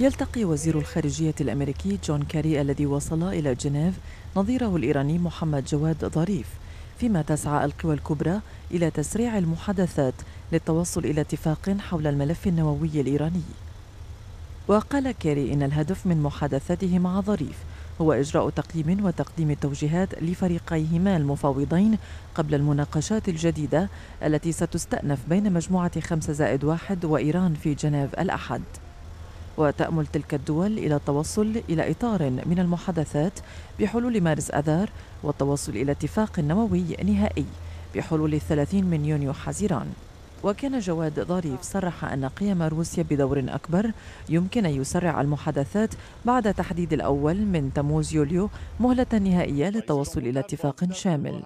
يلتقي وزير الخارجية الأمريكي جون كاري الذي وصل إلى جنيف نظيره الإيراني محمد جواد ظريف فيما تسعى القوى الكبرى إلى تسريع المحادثات للتوصل إلى اتفاق حول الملف النووي الإيراني وقال كيري إن الهدف من محادثته مع ظريف هو إجراء تقييم وتقديم التوجيهات لفريقيهما المفاوضين قبل المناقشات الجديدة التي ستستأنف بين مجموعة 5 زائد واحد وإيران في جنيف الأحد وتأمل تلك الدول إلى التوصل إلى إطار من المحادثات بحلول مارس آذار والتوصل إلى اتفاق نووي نهائي بحلول 30 من يونيو حزيران وكان جواد ظريف صرح أن قيام روسيا بدور أكبر يمكن أن يسرع المحادثات بعد تحديد الأول من تموز يوليو مهلة نهائية للتوصل إلى اتفاق شامل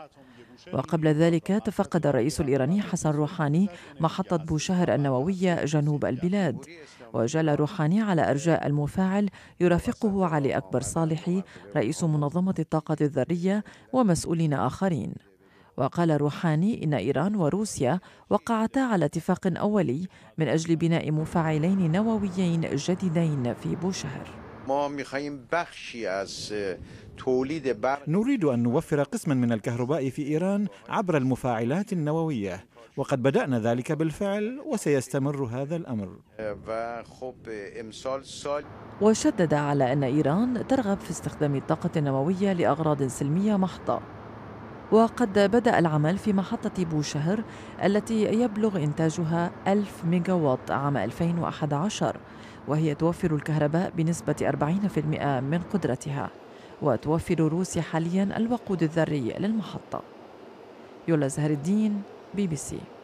وقبل ذلك تفقد الرئيس الإيراني حسن روحاني محطة بوشهر النووية جنوب البلاد وجال روحاني على أرجاء المفاعل يرافقه علي أكبر صالحي رئيس منظمة الطاقة الذرية ومسؤولين آخرين وقال روحاني إن إيران وروسيا وقعتا على اتفاق أولي من أجل بناء مفاعلين نوويين جديدين في بوشهر اه، نريد أن نوفر قسما من الكهرباء في إيران عبر المفاعلات النووية وقد بدأنا ذلك بالفعل وسيستمر هذا الأمر اه، اه، وشدد على أن إيران ترغب في استخدام الطاقة النووية لأغراض سلمية محضة وقد بدأ العمل في محطة بوشهر التي يبلغ إنتاجها 1000 ميجاوات عام 2011 وهي توفر الكهرباء بنسبة 40% من قدرتها وتوفر روسيا حاليا الوقود الذري للمحطة يولا زهر الدين بي بي سي